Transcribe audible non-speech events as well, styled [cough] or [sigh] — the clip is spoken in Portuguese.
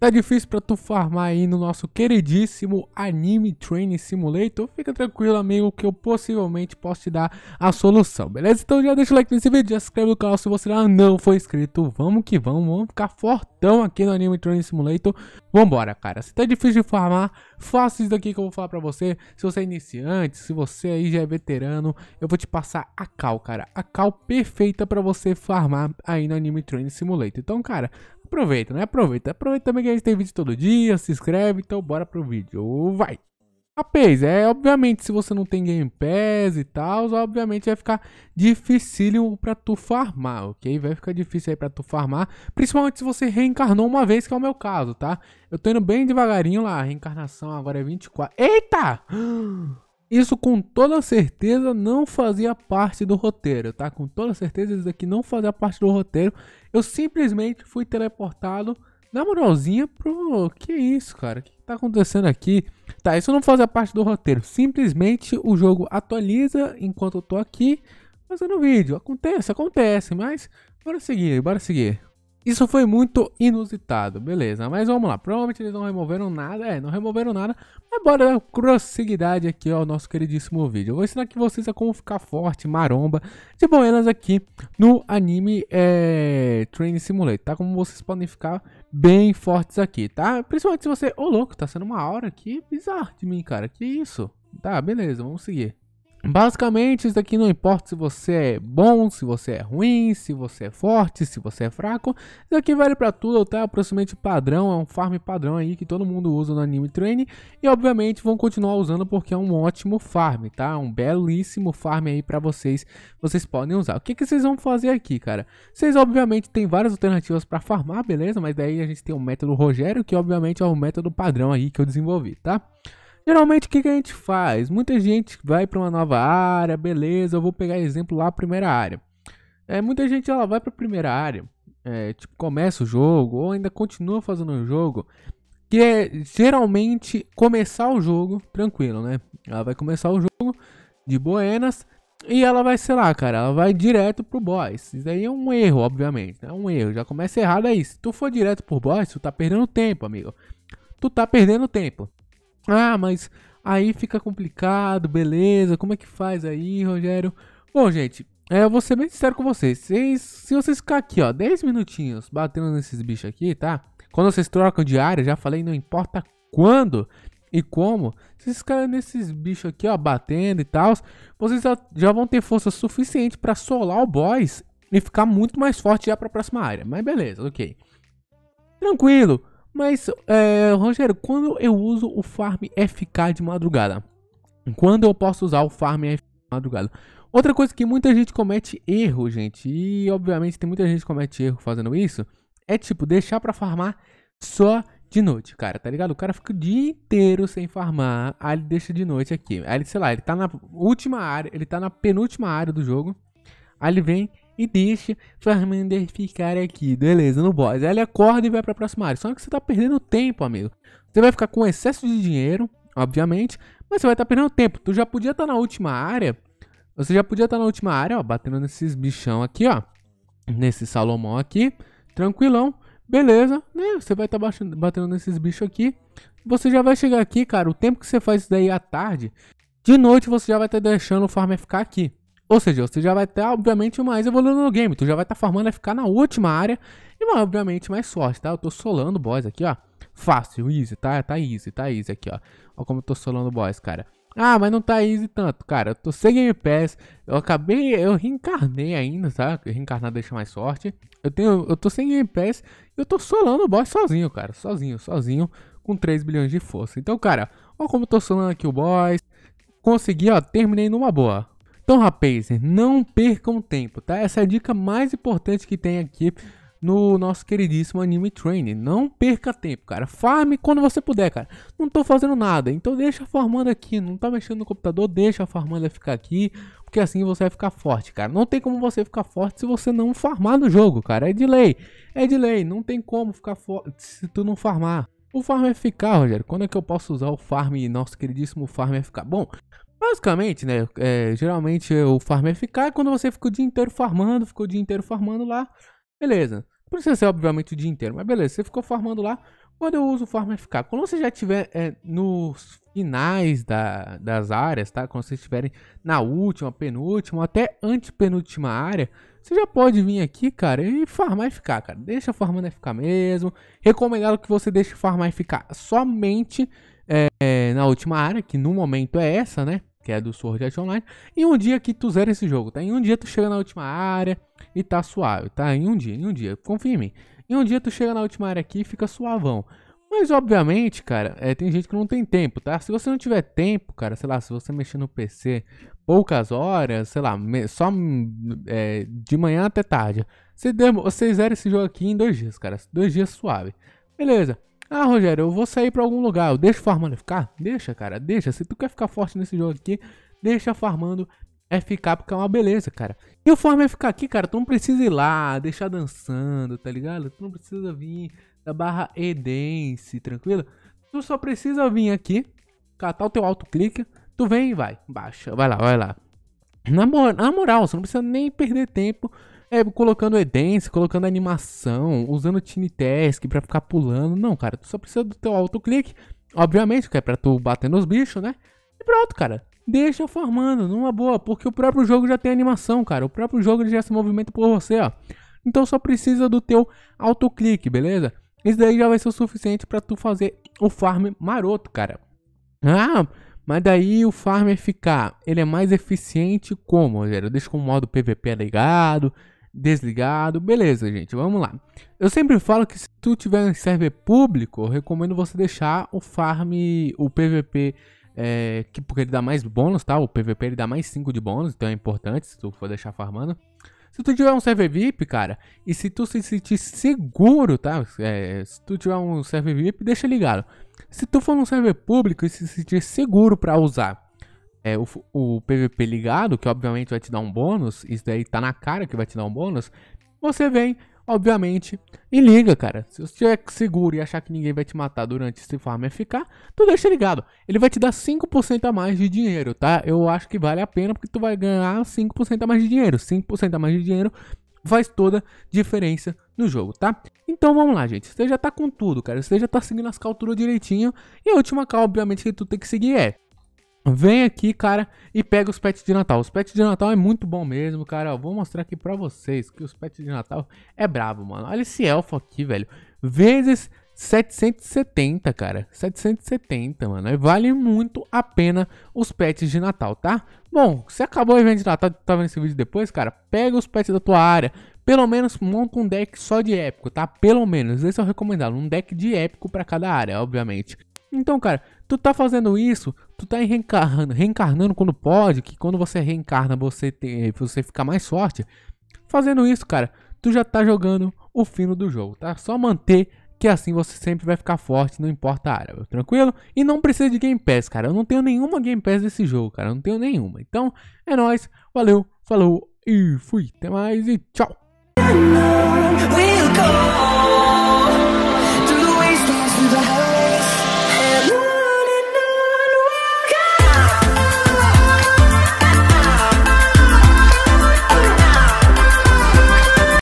Tá difícil para tu farmar aí no nosso queridíssimo Anime Training Simulator? Fica tranquilo, amigo, que eu possivelmente posso te dar a solução, beleza? Então já deixa o like nesse vídeo, já se inscreve no canal se você ainda não foi inscrito. Vamos que vamos, vamos ficar fortão aqui no Anime Training Simulator. Vambora, cara. Se tá difícil de farmar, faça isso daqui que eu vou falar pra você. Se você é iniciante, se você aí já é veterano, eu vou te passar a cal, cara. A cal perfeita pra você farmar aí no Anime Training Simulator. Então, cara, aproveita, né? Aproveita. Aproveita também que a gente tem vídeo todo dia, se inscreve, então bora pro vídeo. Vai! Rapaz, é obviamente, se você não tem Game Pass e tal, obviamente vai ficar dificílimo pra tu farmar, ok? Vai ficar difícil aí pra tu farmar, principalmente se você reencarnou uma vez, que é o meu caso, tá? Eu tô indo bem devagarinho lá, a reencarnação agora é 24. Eita! [gasps] Isso com toda certeza não fazia parte do roteiro, tá? Com toda certeza isso aqui não fazia parte do roteiro. Eu simplesmente fui teleportado na moralzinha pro. Que isso, cara? O que tá acontecendo aqui? Tá, isso não fazia parte do roteiro. Simplesmente o jogo atualiza enquanto eu tô aqui fazendo vídeo. Acontece, acontece, mas bora seguir, bora seguir. Isso foi muito inusitado, beleza. Mas vamos lá, provavelmente eles não removeram nada. É, não removeram nada. Mas bora dar prosseguidade aqui ao nosso queridíssimo vídeo. Eu vou ensinar aqui vocês a como ficar forte, maromba, de elas aqui no anime é, Train Simulator, tá? Como vocês podem ficar bem fortes aqui, tá? Principalmente se você... Ô, oh, louco, tá sendo uma hora aqui bizarro de mim, cara. Que isso? Tá, beleza, vamos seguir. Basicamente, isso daqui não importa se você é bom, se você é ruim, se você é forte, se você é fraco. Isso aqui vale para tudo, tá? Aproximadamente padrão, é um farm padrão aí que todo mundo usa no Anime Train. E obviamente vão continuar usando porque é um ótimo farm, tá? Um belíssimo farm aí para vocês. Vocês podem usar. O que, que vocês vão fazer aqui, cara? Vocês obviamente tem várias alternativas para farmar, beleza? Mas daí a gente tem o método Rogério, que obviamente é o método padrão aí que eu desenvolvi, tá? Geralmente o que, que a gente faz? Muita gente vai para uma nova área, beleza, eu vou pegar exemplo lá, primeira área. É, muita gente ela vai para a primeira área, é, tipo, começa o jogo ou ainda continua fazendo o jogo, que é geralmente começar o jogo tranquilo, né? Ela vai começar o jogo de buenas e ela vai, sei lá, cara, ela vai direto pro boss. Isso aí é um erro, obviamente, né? É um erro, já começa errado aí. Se tu for direto pro boss, tu tá perdendo tempo, amigo. Tu tá perdendo tempo. Ah, mas aí fica complicado, beleza. Como é que faz aí, Rogério? Bom, gente, é, eu vou ser bem sincero com vocês. vocês. Se vocês ficar aqui, ó, 10 minutinhos batendo nesses bichos aqui, tá? Quando vocês trocam de área, já falei, não importa quando e como. Se vocês ficarem nesses bichos aqui, ó, batendo e tal, vocês já, já, vão ter força suficiente para solar o boss e ficar muito mais forte já pra próxima área. Mas beleza, ok. Tranquilo. Mas, é, Rogério, quando eu uso o farm FK de madrugada? Quando eu posso usar o farm FK de madrugada? Outra coisa que muita gente comete erro, gente, e obviamente tem muita gente que comete erro fazendo isso, é tipo deixar pra farmar só de noite, cara, tá ligado? O cara fica o dia inteiro sem farmar, aí ele deixa de noite aqui. Aí sei lá, ele tá na última área, ele tá na penúltima área do jogo, aí ele vem e deixa Charmander ficar aqui, beleza, no boss. Aí ele acorda e vai pra próxima área. Só que você tá perdendo tempo, amigo. Você vai ficar com excesso de dinheiro, obviamente, mas você vai estar tá perdendo tempo. Tu já podia estar tá na última área. Você já podia estar tá na última área, ó, batendo nesses bichão aqui, ó. Nesse Salomão aqui, tranquilão. Beleza, né? Você vai estar tá batendo, batendo nesses bichos aqui. Você já vai chegar aqui, cara. O tempo que você faz isso daí à tarde, de noite você já vai estar tá deixando o farmer ficar aqui. Ou seja, você já vai estar, tá, obviamente, mais evoluindo no game. Tu já vai estar tá farmando a ficar na última área e, obviamente, mais sorte, tá? Eu tô solando boss aqui, ó. Fácil, easy, tá? Tá easy, tá easy aqui, ó. Ó como eu tô solando boss, cara. Ah, mas não tá easy tanto, cara. Eu tô sem Game Pass. Eu acabei, eu reencarnei ainda, tá? Reencarnar deixa mais sorte. Eu tenho, eu tô sem Game Pass e eu tô solando o boss sozinho, cara. Sozinho, sozinho, com 3 bilhões de força. Então, cara, ó como eu tô solando aqui o boss. Consegui, ó, terminei numa boa. Então, rapazes, não percam tempo, tá? Essa é a dica mais importante que tem aqui no nosso queridíssimo Anime Training. Não perca tempo, cara. Farme quando você puder, cara. Não tô fazendo nada, então deixa farmando aqui. Não tá mexendo no computador, deixa a farmando ficar aqui. Porque assim você vai ficar forte, cara. Não tem como você ficar forte se você não farmar no jogo, cara. É de lei. É de lei. Não tem como ficar forte se tu não farmar. O farm é FK, Rogério, quando é que eu posso usar o farm, nosso queridíssimo farm é FK? Bom, Basicamente, né? É, geralmente o farm é ficar quando você fica o dia inteiro farmando, ficou o dia inteiro farmando lá, beleza. Não precisa ser obviamente o dia inteiro, mas beleza, você ficou farmando lá. Quando eu uso o farm é ficar, quando você já estiver é, nos finais da, das áreas, tá? Quando vocês estiverem na última, penúltima, até antepenúltima área, você já pode vir aqui, cara, e farmar e ficar, cara. Deixa farmando e ficar mesmo. Recomendado que você deixe farmar e ficar somente é, na última área, que no momento é essa, né? que é do Sword Art Online, em um dia que tu zera esse jogo, tá? Em um dia tu chega na última área e tá suave, tá? Em um dia, em um dia, confirme em Em um dia tu chega na última área aqui e fica suavão. Mas obviamente, cara, é, tem gente que não tem tempo, tá? Se você não tiver tempo, cara, sei lá, se você mexer no PC poucas horas, sei lá, só hum, é, de manhã até tarde, você, demo, você zera esse jogo aqui em dois dias, cara. Dois dias suave. Beleza. Ah, Rogério, eu vou sair para algum lugar. Eu deixo farmando ficar? Ah, deixa, cara, deixa. Se tu quer ficar forte nesse jogo aqui, deixa farmando é FK porque é uma beleza, cara. E o farm é FK aqui, cara, tu não precisa ir lá, deixar dançando, tá ligado? Tu não precisa vir da barra Edense, tranquilo? Tu só precisa vir aqui, catar o teu autoclique, tu vem e vai. Baixa, vai lá, vai lá. Na, na moral, você não precisa nem perder tempo é, colocando Edense, colocando animação, usando Tinitask pra ficar pulando. Não, cara, tu só precisa do teu autoclique. Obviamente, que é pra tu bater nos bichos, né? E pronto, cara. Deixa farmando, numa boa, porque o próprio jogo já tem animação, cara. O próprio jogo já se movimenta por você, ó. Então só precisa do teu autoclique, beleza? Isso daí já vai ser o suficiente para tu fazer o farm maroto, cara. Ah, mas daí o farm é ficar, ele é mais eficiente como, Rogério? Deixa com o modo PVP ligado, desligado. Beleza, gente, vamos lá. Eu sempre falo que se tu tiver um server público, eu recomendo você deixar o farm, o PVP, é, que, porque ele dá mais bônus, tá? O PVP ele dá mais 5 de bônus, então é importante se tu for deixar farmando. Se tu tiver um server VIP, cara, e se tu se sentir seguro, tá? É, se tu tiver um server VIP, deixa ligado. Se tu for num server público e se sentir seguro para usar é, o, o PVP ligado, que obviamente vai te dar um bônus, isso daí tá na cara que vai te dar um bônus, você vem, obviamente, e liga, cara. Se você estiver seguro e achar que ninguém vai te matar durante esse farm FK, tu deixa ligado. Ele vai te dar 5% a mais de dinheiro, tá? Eu acho que vale a pena porque tu vai ganhar 5% a mais de dinheiro. 5% a mais de dinheiro faz toda diferença no jogo, tá? Então vamos lá, gente. Você já tá com tudo, cara. Você já tá seguindo as cauturas direitinho. E a última cal, obviamente, que tu tem que seguir é Vem aqui, cara, e pega os pets de Natal. Os pets de Natal é muito bom mesmo, cara. Eu vou mostrar aqui pra vocês que os pets de Natal é brabo, mano. Olha esse elfo aqui, velho. Vezes 770, cara. 770, mano. É, vale muito a pena os pets de Natal, tá? Bom, se acabou o evento de Natal, tá vendo esse vídeo depois, cara, pega os pets da tua área. Pelo menos monta um deck só de épico, tá? Pelo menos, esse é o recomendado. Um deck de épico para cada área, obviamente. Então, cara, tu tá fazendo isso, tu tá reencarnando, reencarnando quando pode, que quando você reencarna você tem, você fica mais forte. Fazendo isso, cara, tu já tá jogando o fino do jogo, tá? Só manter que assim você sempre vai ficar forte, não importa a área, tranquilo? E não precisa de Game Pass, cara. Eu não tenho nenhuma Game Pass desse jogo, cara. Eu não tenho nenhuma. Então, é nóis. Valeu, falou e fui. Até mais e tchau.